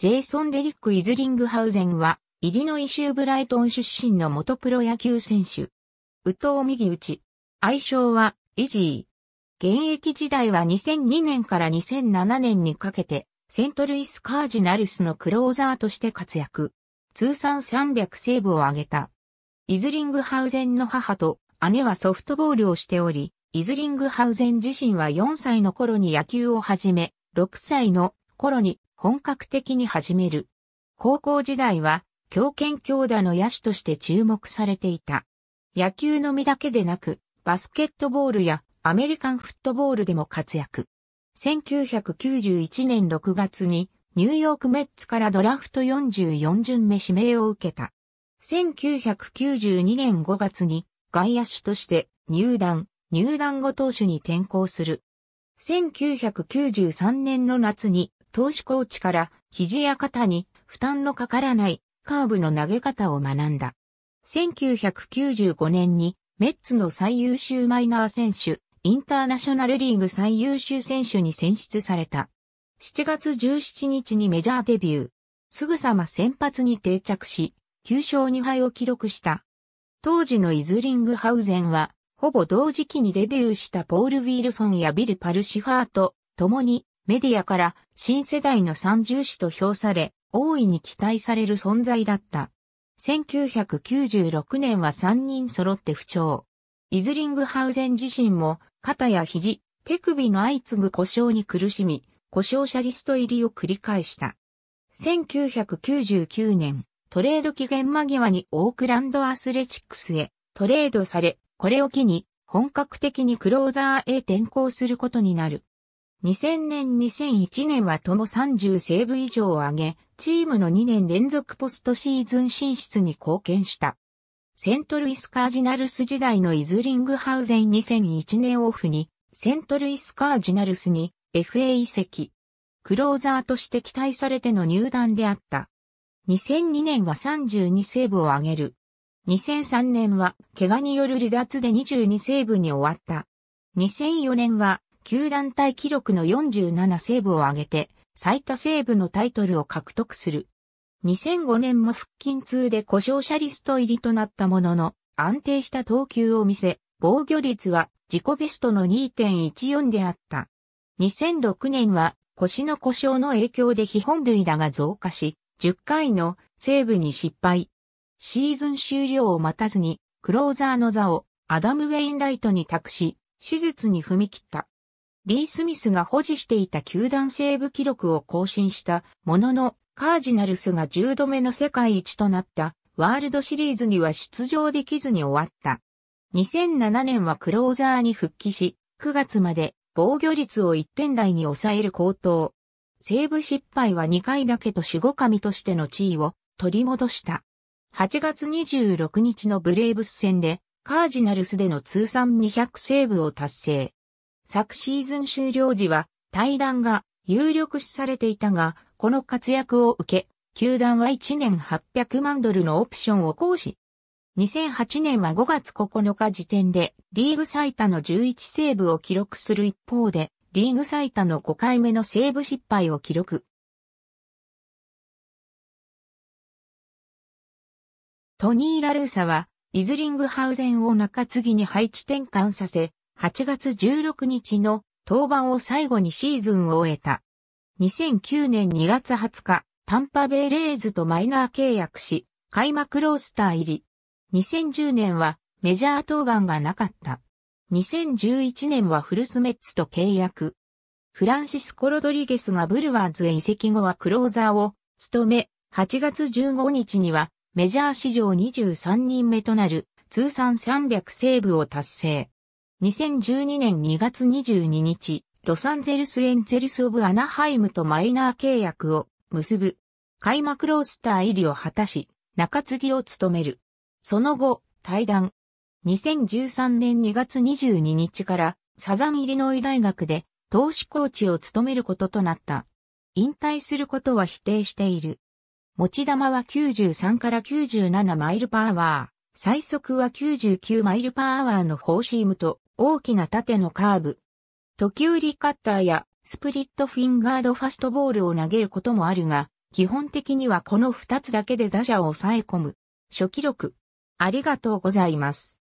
ジェイソン・デリック・イズリングハウゼンは、イリノイ州ブライトン出身の元プロ野球選手。宇藤右打ち。愛称は、イジー。現役時代は2002年から2007年にかけて、セントルイス・カージナルスのクローザーとして活躍。通算300セーブを挙げた。イズリングハウゼンの母と姉はソフトボールをしており、イズリングハウゼン自身は4歳の頃に野球を始め、6歳の頃に本格的に始める。高校時代は、強肩強打の野手として注目されていた。野球のみだけでなく、バスケットボールやアメリカンフットボールでも活躍。1991年6月にニューヨークメッツからドラフト44巡目指名を受けた。1992年5月に外野手として入団、入団後投手に転向する。1993年の夏に投手コーチから肘や肩に負担のかからないカーブの投げ方を学んだ。1995年にメッツの最優秀マイナー選手、インターナショナルリーグ最優秀選手に選出された。7月17日にメジャーデビュー。すぐさま先発に定着し、9勝2敗を記録した。当時のイズリングハウゼンは、ほぼ同時期にデビューしたポール・ウィルソンやビル・パルシファーと、共にメディアから新世代の三重師と評され、大いに期待される存在だった。1996年は3人揃って不調。イズリングハウゼン自身も肩や肘、手首の相次ぐ故障に苦しみ、故障者リスト入りを繰り返した。1999年、トレード期限間際にオークランドアスレチックスへトレードされ、これを機に本格的にクローザーへ転向することになる。2000年2001年はとも30セーブ以上を上げ、チームの2年連続ポストシーズン進出に貢献した。セントルイスカージナルス時代のイズリングハウゼン2001年オフに、セントルイスカージナルスに FA 移籍。クローザーとして期待されての入団であった。2002年は32セーブを上げる。2003年は怪我による離脱で22セーブに終わった。2004年は球団体記録の47セーブを挙げて、最多セーブのタイトルを獲得する。2005年も腹筋痛で故障者リスト入りとなったものの、安定した投球を見せ、防御率は自己ベストの2.14であった。2006年は腰の故障の影響で非本類だが増加し、10回のセーブに失敗。シーズン終了を待たずに、クローザーの座をアダム・ウェインライトに託し、手術に踏み切った。リー・スミスが保持していた球団セーブ記録を更新したものの、カージナルスが10度目の世界一となったワールドシリーズには出場できずに終わった。2007年はクローザーに復帰し、9月まで防御率を1点台に抑える高騰。セーブ失敗は2回だけと守護神としての地位を取り戻した。8月26日のブレーブス戦でカージナルスでの通算200セーブを達成。昨シーズン終了時は、対談が有力視されていたが、この活躍を受け、球団は1年800万ドルのオプションを行使。2008年は5月9日時点でリーグ最多の11セーブを記録する一方で、リーグ最多の5回目のセーブ失敗を記録。トニー・ラルーサは、イズリングハウゼンを中継ぎに配置転換させ、8月16日の登板を最後にシーズンを終えた。2009年2月20日、タンパベイレーズとマイナー契約し、開幕ロースター入り。2010年はメジャー登板がなかった。2011年はフルスメッツと契約。フランシスコ・ロドリゲスがブルワーズへ移籍後はクローザーを務め、8月15日にはメジャー史上23人目となる通算300セーブを達成。2012年2月22日、ロサンゼルスエンゼルスオブアナハイムとマイナー契約を結ぶ。開幕ロースター入りを果たし、中継ぎを務める。その後、対談。2013年2月22日からサザンイリノイ大学で投資コーチを務めることとなった。引退することは否定している。持ち玉は93から97マイルパワー、最速は99マイルパーワーのフォーシームと大きな縦のカーブ。時折カッターやスプリットフィンガードファストボールを投げることもあるが、基本的にはこの2つだけで打者を抑え込む。初記録。ありがとうございます。